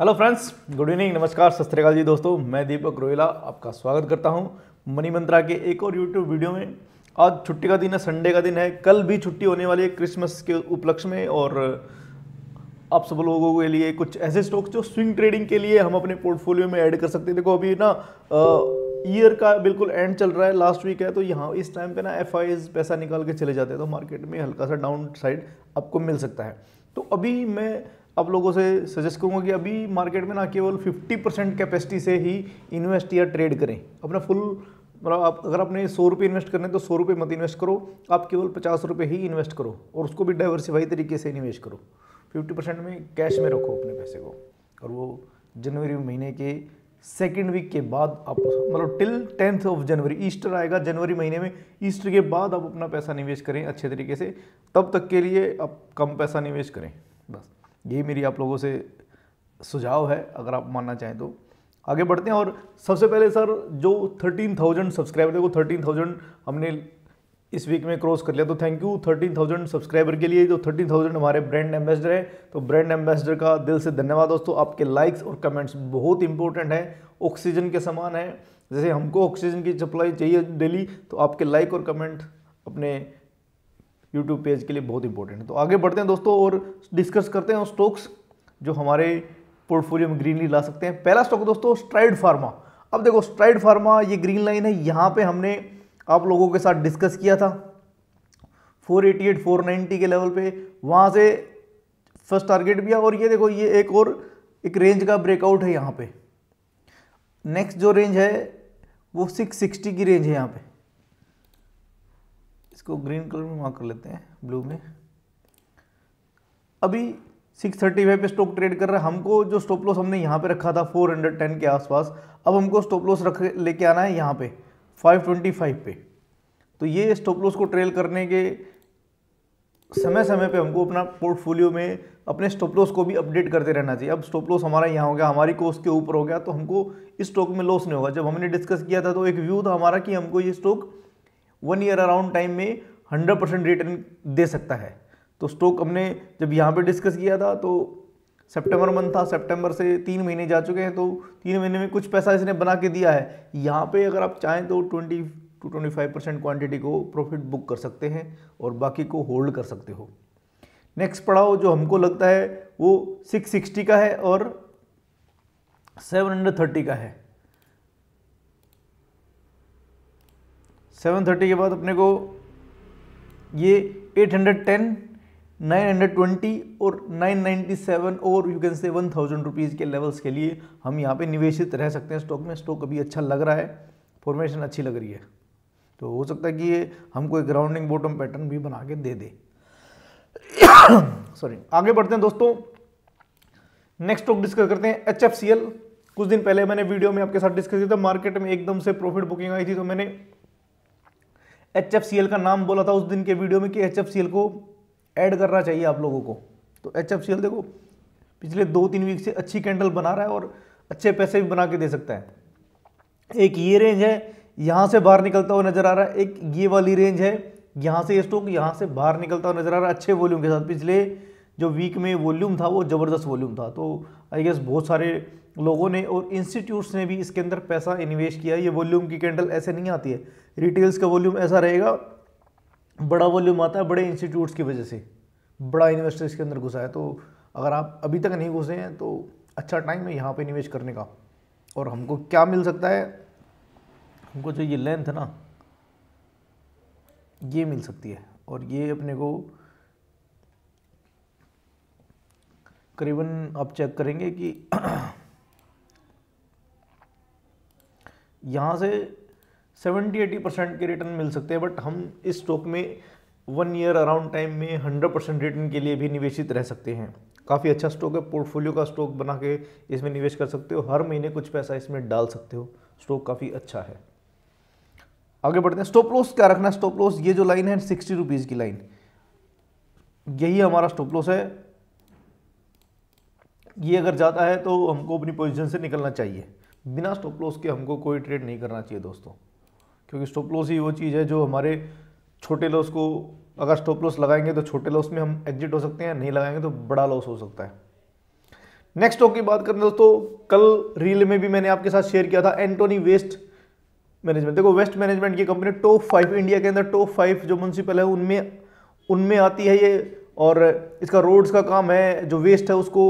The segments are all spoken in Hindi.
हेलो फ्रेंड्स गुड इवनिंग नमस्कार सत जी दोस्तों मैं दीपक रोहिला आपका स्वागत करता हूं मनी मंत्रा के एक और यूट्यूब वीडियो में आज छुट्टी का दिन है संडे का दिन है कल भी छुट्टी होने वाली है क्रिसमस के उपलक्ष्य में और आप सब लोगों के लिए कुछ ऐसे स्टॉक्स जो स्विंग ट्रेडिंग के लिए हम अपने पोर्टफोलियो में ऐड कर सकते हैं देखो अभी ना ईयर का बिल्कुल एंड चल रहा है लास्ट वीक है तो यहाँ इस टाइम पे ना एफ पैसा निकाल के चले जाते हैं तो मार्केट में हल्का सा डाउन साइड आपको मिल सकता है तो अभी मैं आप लोगों से सजेस्ट करूँगा कि अभी मार्केट में ना केवल 50 परसेंट कैपेसिटी से ही इन्वेस्ट या ट्रेड करें अपना फुल मतलब आप अगर आपने सौ रुपये इन्वेस्ट करने तो सौ रुपये मत इन्वेस्ट करो आप केवल पचास रुपये ही इन्वेस्ट करो और उसको भी डाइवर्सिफाई तरीके से निवेश करो फिफ्टी परसेंट में कैश में रखो अपने पैसे को और वो जनवरी महीने के सेकेंड वीक के बाद आप मतलब till tenth of January Easter आएगा जनवरी महीने में ईस्टर के बाद आप अपना पैसा निवेश करें अच्छे तरीके से तब तक के लिए आप कम पैसा निवेश करें बस यही मेरी आप लोगों से सुझाव है अगर आप मानना चाहें तो आगे बढ़ते हैं और सबसे पहले सर जो थर्टीन थाउजेंड सब्सक्राइबर देखो थर्टीन थाउजेंड हमने इस वीक में क्रॉस कर लिया तो thank you thirteen thousand subscriber के लिए जो थर्टीन थाउजेंड हमारे ब्रांड एम्बेसडर हैं तो ब्रांड एम्बेसडर का दिल से धन्यवाद दोस्तों आपके लाइक्स और कमेंट्स बहुत इंपॉर्टेंट है ऑक्सीजन के समान है जैसे हमको ऑक्सीजन की सप्लाई चाहिए डेली तो आपके लाइक और कमेंट अपने यूट्यूब पेज के लिए बहुत इंपॉर्टेंट है तो आगे बढ़ते हैं दोस्तों और डिस्कस करते हैं स्टॉक्स जो हमारे पोर्टफोलियो में ग्रीनली ला सकते हैं पहला स्टॉक दोस्तों स्ट्राइड फार्मा अब देखो स्ट्राइड फार्मा ये ग्रीन लाइन है यहाँ पे हमने आप लोगों के साथ डिस्कस किया था 488 490 के लेवल पे वहाँ से फर्स्ट टारगेट भी है और ये देखो ये एक और एक रेंज का ब्रेकआउट है यहाँ पे नेक्स्ट जो रेंज है वो 660 की रेंज है यहाँ पे इसको ग्रीन कलर में मार्क कर लेते हैं ब्लू में अभी 635 पे स्टॉक ट्रेड कर रहा है हमको जो स्टॉप लॉस हमने यहाँ पे रखा था 410 के आसपास अब हमको स्टॉप लॉस रख लेके आना है यहाँ पे 525 पे तो ये स्टॉप लॉस को ट्रेल करने के समय समय पे हमको अपना पोर्टफोलियो में अपने स्टॉप लॉस को भी अपडेट करते रहना चाहिए अब स्टॉप लॉस हमारा यहाँ हो गया हमारी कोस्ट के ऊपर हो गया तो हमको इस स्टॉक में लॉस नहीं होगा जब हमने डिस्कस किया था तो एक व्यू था हमारा कि हमको ये stock one year around time में हंड्रेड परसेंट रिटर्न दे सकता है तो स्टॉक हमने जब यहाँ पे डिस्कस किया था तो सितंबर मंथ था सितंबर से तीन महीने जा चुके हैं तो तीन महीने में कुछ पैसा इसने बना के दिया है यहाँ पे अगर आप चाहें तो twenty to twenty five percent quantity को प्रॉफिट बुक कर सकते हैं और बाकी को होल्ड कर सकते हो नेक्स्ट पड़ाव जो हमको लगता है वो सिक्स सिक्सटी का है और सेवन हंड्रेड थर्टी का है सेवन थर्टी के बाद अपने को ये eight hundred ten nine hundred twenty और नाइन नाइन्टी सेवन और you can see one thousand rupees के लेवल्स के लिए हम यहाँ पे निवेशित रह सकते हैं स्टॉक में स्टॉक अभी अच्छा लग रहा है फॉर्मेशन अच्छी लग रही है तो हो सकता है कि ये हमको एक ग्राउंडिंग बॉटम पैटर्न भी बना के दे दे सॉरी आगे बढ़ते हैं दोस्तों नेक्स्ट स्टॉक डिस्कस करते हैं एच एफ सी एल कुछ दिन पहले मैंने वीडियो में आपके साथ डिस्कस किया था मार्केट में एकदम से प्रॉफिट बुकिंग आई थी तो मैंने एच एफ सी एल का नाम बोला था उस दिन के वीडियो में कि एच एफ सी एल को ऐड करना चाहिए आप लोगों को तो एच एफ सी एल देखो पिछले दो तीन वीक से अच्छी कैंडल बना रहा है और अच्छे पैसे भी बना के दे सकता है एक ये रेंज है यहाँ से बाहर निकलता हुआ नजर आ रहा है एक ये वाली रेंज है यहाँ से ये स्टॉक यहाँ से बाहर निकलता हुआ नजर आ रहा है अच्छे वॉल्यूम के साथ पिछले जो वीक में वॉल्यूम था वो ज़बरदस्त वॉल्यूम था तो आई गेस बहुत सारे लोगों ने और इंस्टीट्यूट्स ने भी इसके अंदर पैसा इन्वेस्ट किया ये वॉल्यूम की कैंडल ऐसे नहीं आती है रिटेल्स का वॉल्यूम ऐसा रहेगा बड़ा वॉल्यूम आता है बड़े इंस्टीट्यूट्स की वजह से बड़ा इन्वेस्टर इसके अंदर घुसा है तो अगर आप अभी तक नहीं घुसे हैं तो अच्छा टाइम है यहाँ पर निवेश करने का और हमको क्या मिल सकता है हमको जो ये लेंथ है ना ये मिल सकती है और ये अपने को करीबन आप चेक करेंगे कि यहाँ से 70-80 परसेंट के रिटर्न मिल सकते हैं बट हम इस स्टॉक में वन ईयर अराउंड टाइम में 100 परसेंट रिटर्न के लिए भी निवेशित रह सकते हैं काफ़ी अच्छा स्टॉक है पोर्टफोलियो का स्टॉक बना के इसमें निवेश कर सकते हो हर महीने कुछ पैसा इसमें डाल सकते हो स्टॉक काफ़ी अच्छा है आगे बढ़ते हैं स्टॉप लॉस क्या रखना है स्टॉप लॉस ये जो लाइन है सिक्सटी रुपीज़ की लाइन यही हमारा स्टॉप लॉस है ये अगर जाता है तो हमको अपनी पोजीशन से निकलना चाहिए बिना स्टॉप लॉस के हमको कोई ट्रेड नहीं करना चाहिए दोस्तों क्योंकि स्टॉप लॉस ही वो चीज़ है जो हमारे छोटे लॉस को अगर स्टॉप लॉस लगाएंगे तो छोटे लॉस में हम एग्जिट हो सकते हैं नहीं लगाएंगे तो बड़ा लॉस हो सकता है नेक्स्ट स्टॉक की बात करें दोस्तों कल रील में भी मैंने आपके साथ शेयर किया था एंटोनी वेस्ट मैनेजमेंट देखो वेस्ट मैनेजमेंट की कंपनी टॉप फाइव इंडिया के अंदर टॉप फाइव जो म्यूनसिपल है उनमें उनमें आती है ये और इसका रोड्स का काम है जो वेस्ट है उसको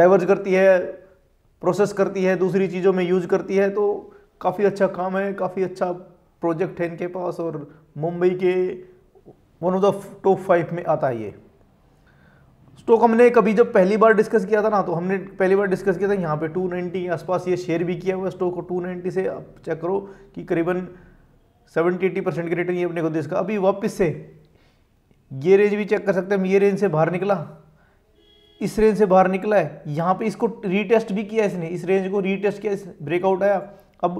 डाइवर्ज करती है प्रोसेस करती है दूसरी चीज़ों में यूज करती है तो काफ़ी अच्छा काम है काफ़ी अच्छा प्रोजेक्ट है इनके पास और मुंबई के one of the top five में आता है ये स्टॉक हमने कभी जब पहली बार डिस्कस किया था ना तो हमने पहली बार डिस्कस किया था यहाँ पे 290 के आसपास ये शेयर भी किया हुआ स्टॉक को 290 से आप चेक करो कि करीबन 70 80 परसेंट के रिटर्न ये अपने को देश का अभी वापस से ये रेंज भी चेक कर सकते हैं हम ये रेंज से बाहर निकला इस रेंज से बाहर निकला है यहाँ पे इसको रीटेस्ट भी किया इसने इस रेंज को रीटेस्ट किया इसने ब्रेकआउट आया अब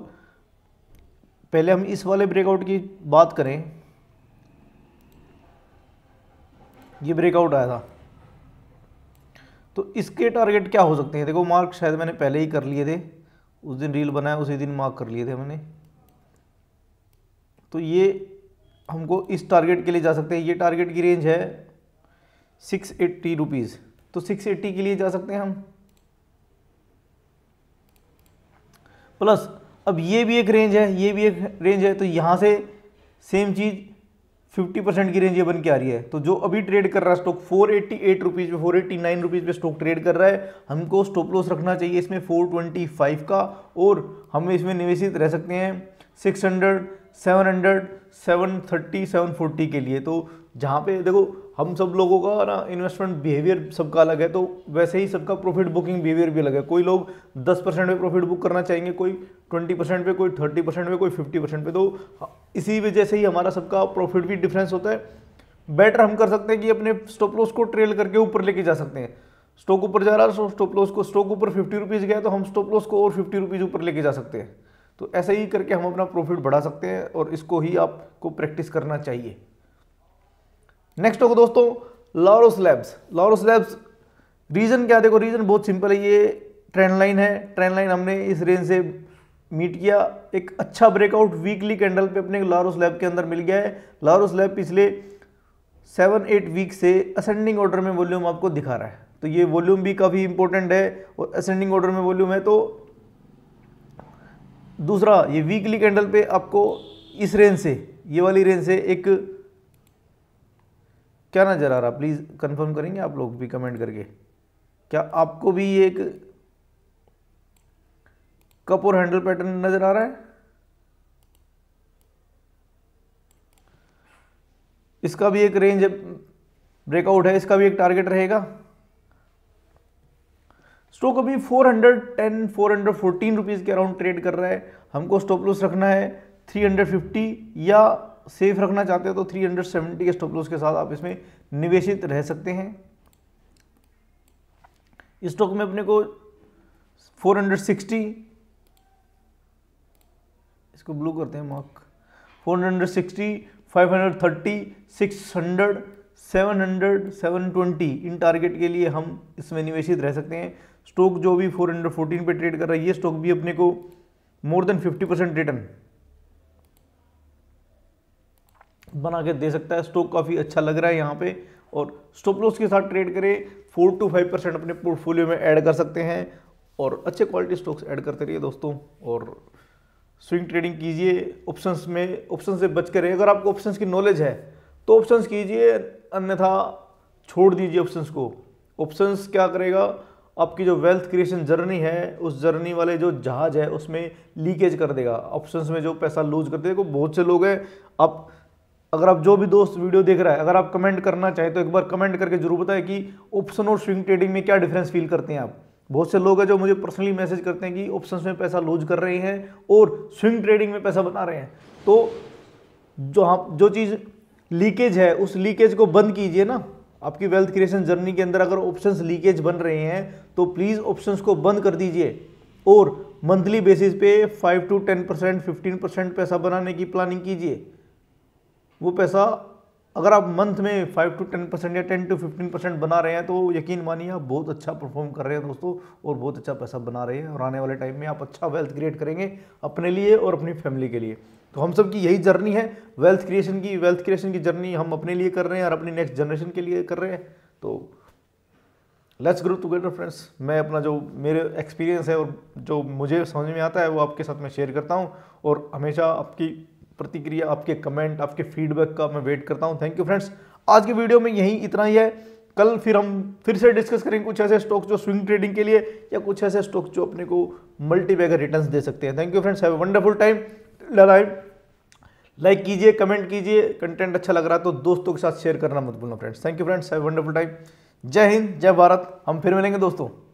पहले हम इस वाले ब्रेकआउट की बात करें ये ब्रेकआउट आया था तो इसके टारगेट क्या हो सकते हैं देखो मार्क शायद मैंने पहले ही कर लिए थे उस दिन रील बनाया उसी दिन मार्क कर लिए थे मैंने तो ये हमको इस टारगेट के लिए जा सकते हैं ये टारगेट की रेंज है सिक्स एट्टी रुपीज़ तो 680 के लिए जा सकते हैं हम प्लस अब ये भी एक रेंज है ये भी एक रेंज है तो यहाँ से सेम चीज़ 50 परसेंट की रेंज ये बन के आ रही है तो जो अभी ट्रेड कर रहा है stock four eighty eight rupees पे फोर एट्टी नाइन रुपीज़ पे स्टॉक ट्रेड कर रहा है हमको स्टॉप लॉस रखना चाहिए इसमें फोर ट्वेंटी फाइव का और हम इसमें निवेशित रह सकते हैं six hundred seven hundred seven thirty seven forty के लिए तो जहाँ पे देखो हम सब लोगों का ना इन्वेस्टमेंट बिहेवियर सबका अलग है तो वैसे ही सबका प्रॉफिट बुकिंग बिहेवियर भी अलग है कोई लोग 10 परसेंट पे प्रॉफिट बुक करना चाहेंगे कोई 20 परसेंट पे कोई 30 परसेंट पे कोई 50 परसेंट पे तो इसी वजह से ही हमारा सबका प्रॉफिट भी डिफरेंस होता है बेटर हम कर सकते हैं कि अपने स्टॉप लॉस को ट्रेल करके ऊपर लेके जा सकते हैं स्टॉक ऊपर जा रहा है स्टॉप लॉस को स्टॉक ऊपर फिफ्टी रुपीज़ गया तो हम स्टॉप लॉस को और फिफ्टी रुपीज़ ऊपर लेके जा सकते हैं तो ऐसा ही करके हम अपना प्रॉफिट बढ़ा सकते हैं और इसको ही आपको प्रैक्टिस करना चाहिए नेक्स्ट होगा दोस्तों Laurus Labs Laurus Labs reason क्या देखो रीजन बहुत सिंपल है ये ट्रेंड लाइन है ट्रेंड लाइन हमने इस रेंज से मीट किया एक अच्छा ब्रेकआउट वीकली कैंडल पे अपने लारोस लैब के अंदर मिल गया है लारोस लैब पिछले सेवन एट वीक से असेंडिंग ऑर्डर में वॉल्यूम आपको दिखा रहा है तो ये वॉल्यूम भी काफ़ी इंपॉर्टेंट है और असेंडिंग ऑर्डर में वॉल्यूम है तो दूसरा ये वीकली कैंडल पे आपको इस रेंज से ये वाली रेंज से एक क्या नज़र आ रहा प्लीज़ कंफर्म करेंगे आप लोग भी कमेंट करके क्या आपको भी ये एक कप और हैंडल पैटर्न नज़र आ रहा है इसका भी एक रेंज ब्रेकआउट है इसका भी एक टारगेट रहेगा स्टॉक अभी 410 414 रुपीस के अराउंड ट्रेड कर रहा है हमको स्टॉप लॉस रखना है 350 या सेफ रखना चाहते हो तो 370 के स्टॉप लॉस के साथ आप इसमें निवेशित रह सकते हैं स्टॉक में अपने को 460 इसको ब्लू करते हैं मार्क 460 530 600 700 ट्वेंटी इन टारगेट के लिए हम इसमें निवेशित रह सकते हैं स्टॉक जो भी 414 पे ट्रेड कर रहा है ये स्टॉक भी अपने को मोर देन 50 परसेंट रिटर्न बना के दे सकता है स्टॉक काफ़ी अच्छा लग रहा है यहाँ पे और स्टॉप लॉस के साथ ट्रेड करें फोर टू फाइव परसेंट अपने पोर्टफोलियो में ऐड कर सकते हैं और अच्छे क्वालिटी स्टॉक्स ऐड करते रहिए दोस्तों और स्विंग ट्रेडिंग कीजिए ऑप्शंस में ऑप्शन से बच कर अगर आपको ऑप्शंस की नॉलेज है तो ऑप्शंस कीजिए अन्यथा छोड़ दीजिए ऑप्शंस को ऑप्शंस क्या करेगा आपकी जो वेल्थ क्रिएशन जर्नी है उस जर्नी वाले जो जहाज है उसमें लीकेज कर देगा ऑप्शंस में जो पैसा लूज करते हैं बहुत से लोग हैं आप अगर आप जो भी दोस्त वीडियो देख रहा है अगर आप कमेंट करना चाहें तो एक बार कमेंट करके जरूर बताएं कि ऑप्शन और स्विंग ट्रेडिंग में क्या डिफरेंस फील करते हैं आप बहुत से लोग हैं जो मुझे पर्सनली मैसेज करते हैं कि ऑप्शंस में पैसा लूज कर रहे हैं और स्विंग ट्रेडिंग में पैसा बना रहे हैं तो जो हाँ जो चीज़ लीकेज है उस लीकेज को बंद कीजिए ना आपकी वेल्थ क्रिएशन जर्नी के अंदर अगर ऑप्शन लीकेज बन रहे हैं तो प्लीज़ ऑप्शंस को बंद कर दीजिए और मंथली बेसिस पे five to ten percent fifteen percent पैसा बनाने की प्लानिंग कीजिए वो पैसा अगर आप मंथ में फाइव टू टेन परसेंट या टेन टू फिफ्टीन परसेंट बना रहे हैं तो यकीन मानिए आप बहुत अच्छा परफॉर्म कर रहे हैं दोस्तों और बहुत अच्छा पैसा बना रहे हैं और आने वाले टाइम में आप अच्छा वेल्थ क्रिएट करेंगे अपने लिए और अपनी फैमिली के लिए तो हम सब की यही जर्नी है वेल्थ क्रिएशन की वेल्थ क्रिएशन की जर्नी हम अपने लिए कर रहे हैं और अपनी नेक्स्ट जनरेशन के लिए कर रहे हैं तो लेट्स ग्रो टुगेदर फ्रेंड्स मैं अपना जो मेरे एक्सपीरियंस है और जो मुझे समझ में आता है वो आपके साथ मैं शेयर करता हूँ और हमेशा आपकी प्रतिक्रिया आपके कमेंट आपके फीडबैक का मैं वेट करता हूँ थैंक यू फ्रेंड्स आज के वीडियो में यही इतना ही है कल फिर हम फिर से डिस्कस करेंगे कुछ ऐसे स्टॉक्स जो स्विंग ट्रेडिंग के लिए या कुछ ऐसे स्टॉक्स जो अपने को मल्टी बैगर रिटर्न दे सकते हैं thank you friends have wonderful time time like कीजिए कमेंट कीजिए कंटेंट अच्छा लग रहा तो दोस्तों के साथ शेयर करना मत भूलना friends thank you friends have wonderful time जय हिंद जय भारत हम फिर मिलेंगे दोस्तों